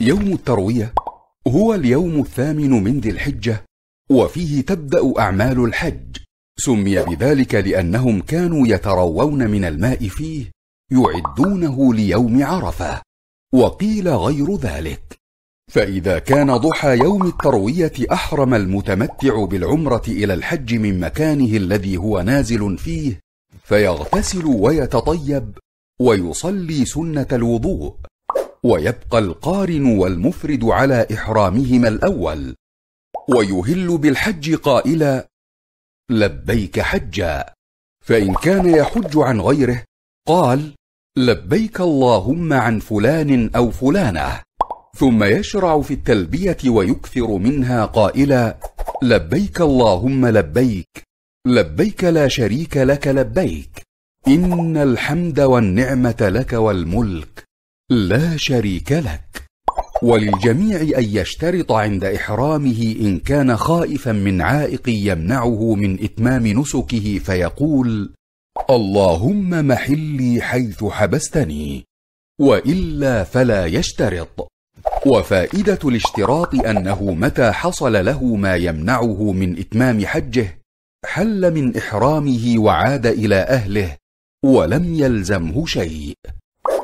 يوم التروية هو اليوم الثامن من ذي الحجة وفيه تبدأ أعمال الحج سمي بذلك لأنهم كانوا يتروون من الماء فيه يعدونه ليوم عرفة وقيل غير ذلك فإذا كان ضحى يوم التروية أحرم المتمتع بالعمرة إلى الحج من مكانه الذي هو نازل فيه فيغتسل ويتطيب ويصلي سنة الوضوء ويبقى القارن والمفرد على احرامهما الاول ويهل بالحج قائلا لبيك حجا فان كان يحج عن غيره قال لبيك اللهم عن فلان او فلانه ثم يشرع في التلبيه ويكثر منها قائلا لبيك اللهم لبيك لبيك لا شريك لك لبيك ان الحمد والنعمه لك والملك لا شريك لك وللجميع ان يشترط عند احرامه ان كان خائفا من عائق يمنعه من اتمام نسكه فيقول اللهم محلي حيث حبستني والا فلا يشترط وفائده الاشتراط انه متى حصل له ما يمنعه من اتمام حجه حل من احرامه وعاد الى اهله ولم يلزمه شيء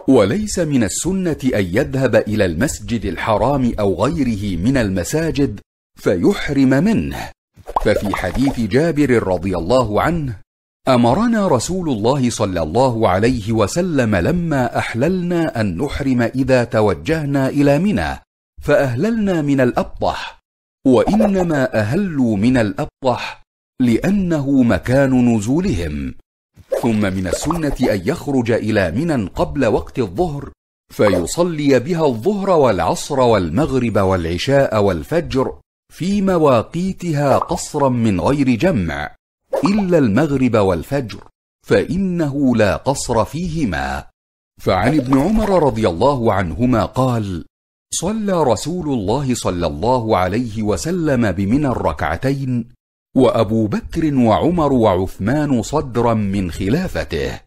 وليس من السنه ان يذهب الى المسجد الحرام او غيره من المساجد فيحرم منه ففي حديث جابر رضي الله عنه امرنا رسول الله صلى الله عليه وسلم لما احللنا ان نحرم اذا توجهنا الى منى فاهللنا من الابطح وانما اهلوا من الابطح لانه مكان نزولهم ثم من السنة أن يخرج إلى منى قبل وقت الظهر فيصلي بها الظهر والعصر والمغرب والعشاء والفجر في مواقيتها قصرا من غير جمع إلا المغرب والفجر فإنه لا قصر فيهما فعن ابن عمر رضي الله عنهما قال صلى رسول الله صلى الله عليه وسلم بمنى الركعتين وابو بكر وعمر وعثمان صدرا من خلافته